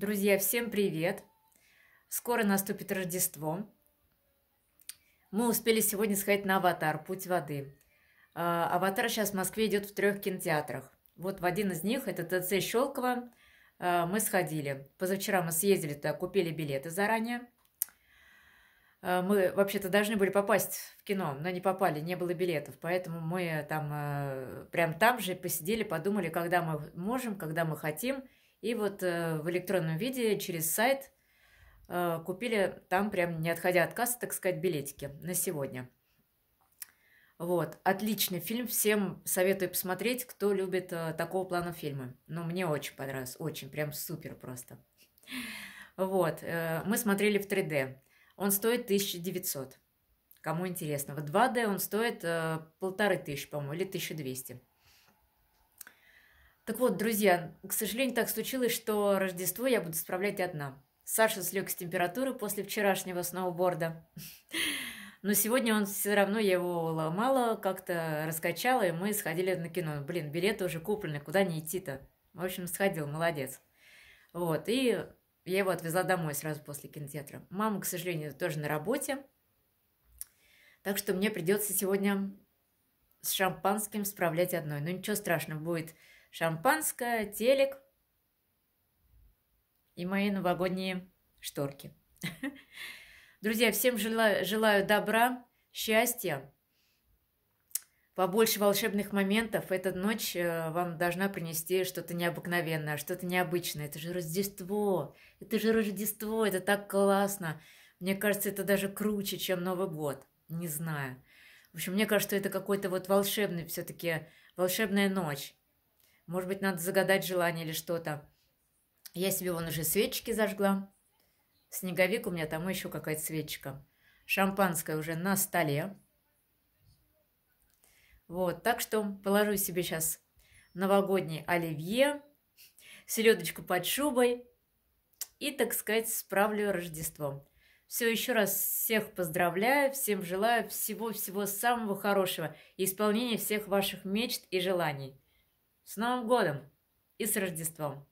Друзья, всем привет! Скоро наступит Рождество. Мы успели сегодня сходить на «Аватар. Путь воды». А, «Аватар» сейчас в Москве идет в трех кинотеатрах. Вот в один из них, это ТЦ «Щелково», а, мы сходили. Позавчера мы съездили туда, купили билеты заранее. А, мы вообще-то должны были попасть в кино, но не попали, не было билетов. Поэтому мы там, прям там же посидели, подумали, когда мы можем, когда мы хотим – и вот э, в электронном виде через сайт э, купили там прям не отходя от кассы, так сказать, билетики на сегодня. Вот, отличный фильм, всем советую посмотреть, кто любит э, такого плана фильмы. Но ну, мне очень понравилось, очень, прям супер просто. Вот, мы смотрели в 3D. Он стоит 1900. Кому интересно. В 2D он стоит полторы тысячи, по-моему, или 1200. Так вот, друзья, к сожалению, так случилось, что Рождество я буду справлять одна. Саша слег с температуры после вчерашнего сноуборда. Но сегодня он все равно, я его ломала, как-то раскачала, и мы сходили на кино. Блин, билеты уже куплены, куда не идти-то? В общем, сходил, молодец. Вот, и я его отвезла домой сразу после кинотеатра. Мама, к сожалению, тоже на работе. Так что мне придется сегодня с шампанским справлять одной. Но ну, ничего страшного, будет шампанское, телек и мои новогодние шторки. Друзья, всем желаю, желаю добра, счастья, побольше волшебных моментов. Эта ночь э, вам должна принести что-то необыкновенное, что-то необычное. Это же Рождество, это же Рождество, это так классно. Мне кажется, это даже круче, чем Новый год. Не знаю. В общем, мне кажется, это какой-то вот волшебный все-таки, волшебная ночь. Может быть, надо загадать желание или что-то. Я себе вон уже свечки зажгла. Снеговик у меня там еще какая-то свечка. Шампанское уже на столе. Вот, так что положу себе сейчас новогодний оливье, селедочку под шубой и, так сказать, справлю Рождество. Все, еще раз всех поздравляю, всем желаю всего-всего самого хорошего и исполнения всех ваших мечт и желаний. С Новым годом и с Рождеством!